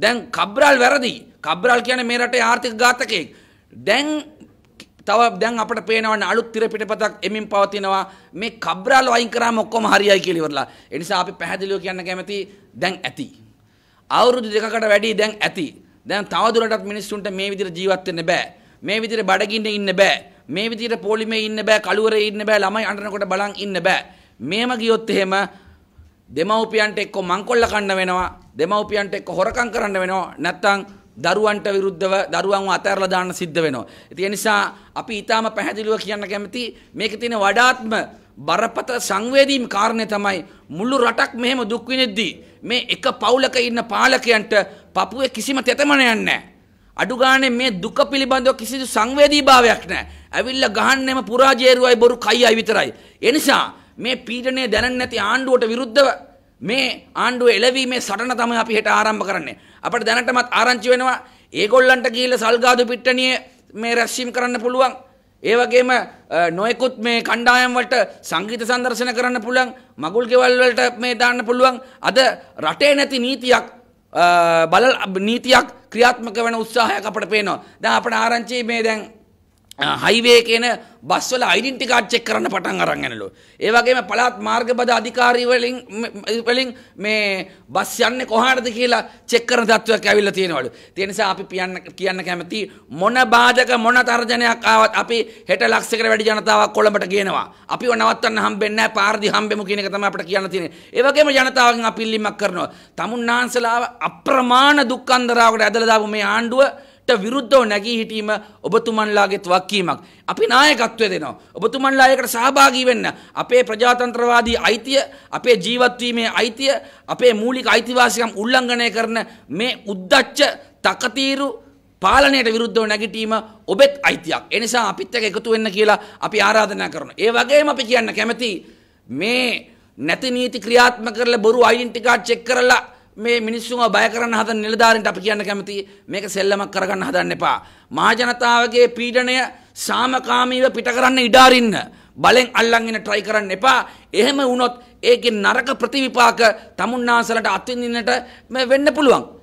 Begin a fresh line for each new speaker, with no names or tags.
දැන් කබ්‍රාල් වැරදි. කබ්‍රාල් කියන්නේ මේ රටේ ආර්ථික ඝාතකයෙක්. දැන් තව දැන් අපට පේනවනේ අලුත් තිරපිටපතක් එමින් පවතිනවා. මේ කබ්‍රාල් වයින් කරාම ඔක්කොම හරියයි කියලා ඉවරලා. ඒ නිසා අපි පැහැදිලිව කියන්න කැමති දැන් ඇති. අවුරුදු දෙකකට වැඩි දැන් ඇති. දැන් තවදුරටත් මිනිස්සුන්ට මේ විදිහට ජීවත් වෙන්න බෑ. මේ විදිහට බඩගින්න ඉන්න බෑ. මේ විදිහට පොලිමේ ඉන්න බෑ, කළුවරේ ඉන්න බෑ, ළමයි අඬනකොට බලන් ඉන්න බෑ. මේම ගියොත් එහෙම දෙමව්පියන්ට එක්ක මංකොල්ල කන්න වෙනවා දෙමව්පියන්ට එක්ක හොරකම් කරන්න වෙනවා නැත්තම් දරුවන්ට විරුද්ධව දරුවන් අතහැරලා දාන්න සිද්ධ වෙනවා. ඉතින් ඒ නිසා අපි ඊටාම පැහැදිලිව කියන්න කැමති මේකේ තියෙන වඩාත්ම බරපතල සංවේදීම් කාරණය තමයි මුළු රටක් මෙහෙම දුක් විඳිද්දී මේ එක පවුලක ඉන්න පාලකයන්ට පපුවේ කිසිම තෙතමනයක් නැහැ. අඩු ගානේ මේ දුක පිළිබඳව කිසිදු සංවේදීභාවයක් නැහැ. ඇවිල්ලා ගහන්නෙම පුරාජේරුවයි බොරු කයියයි විතරයි. ඒ නිසා මේ පීඩනය දැනන්නේ නැති ආණ්ඩුවට විරුද්ධව මේ ආණ්ඩුව එළවීමේ සටන තමයි අපි හෙට ආරම්භ කරන්නේ. අපිට දැනටමත් ආරංචි වෙනවා ඒගොල්ලන්ට ගිහිල්ලා සල්ගාදු පිට්ටනියේ මේ රැස්වීම කරන්න පුළුවන්. ඒ වගේම නොයෙකුත් මේ කණ්ඩායම් වලට සංගීත සංදර්ශන කරන්න පුළුවන්. මගුල් ගෙවල් වලට මේ දාන්න පුළුවන්. අද රටේ නැති නීතියක් බල නීතියක් ක්‍රියාත්මක වෙන උත්සාහයක් අපිට පේනවා. දැන් අපේ ආරංචි මේ දැන් හයිවේ කියන බස්වල අයිඩෙන්ටි කාඩ් චෙක් කරන්න පටන් අරන් යනලු. ඒ වගේම පළාත් මාර්ගපද අධිකාරී වලින් වලින් මේ බස් යන්නේ කොහාටද කියලා චෙක් කරන තත්ත්වයක් ඇවිල්ලා තියෙනවලු. ඒ නිසා අපි කියන්න කියන්න කැමති මොන බාධක මොන තර්ජනයක් ආවත් අපි හෙට ලක්ෂයකට වැඩි ජනතාවක් කොළඹට ගේනවා. අපිව නවත්තන්න හම්බෙන්නේ නැහැ. පාරදි හම්බෙමු කියන එක තමයි අපිට කියන්න තියෙන්නේ. ඒ වගේම ජනතාවගෙන් අපි ඉල්ලීමක් කරනවා. තමුන්නාන්සලා අප්‍රමාණ දුක්ඛන්දරාවකට ඇදලා දාපු මේ ආණ්ඩුව විරුද්ධව නැගී හිටීම ඔබතුමන්ලාගේ වක්කීමක්. අපි නායකත්වය දෙනවා. ඔබතුමන්ලා ඒකට සහභාගී වෙන්න. අපේ ප්‍රජාතන්ත්‍රවාදී අයිතිය, අපේ ජීවත්වීමේ අයිතිය, අපේ මූලික අයිතිවාසිකම් උල්ලංඝනය කරන මේ උද්දච්ච තකතීරු පාලනයට විරුද්ධව නැගිටීම ඔබෙත් අයිතියක්. ඒ නිසා අපිත් එක්ක එකතු වෙන්න කියලා අපි ආරාධනා කරනවා. ඒ වගේම අපි කියන්න කැමති මේ නැති නීති ක්‍රියාත්මක කරලා බොරු අයිඩෙන්ටි කාඩ් චෙක් කරලා මේ මිනිස්සුන්ව බය කරන්න හදන නිලධාරීන්ට අපි කියන්න කැමති මේක සෙල්ලමක් කරගන්න හදන්න එපා. මහජනතාවගේ පීඩනය සාමකාමීව පිට කරන්න ඉඩ අරින්න. බලෙන් අල්ලන් ඉන්න try කරන්න එපා. එහෙම වුණොත් ඒකේ නරක ප්‍රතිවිපාක තමුන්නාසලට අත්විඳින්නට වෙන්න පුළුවන්.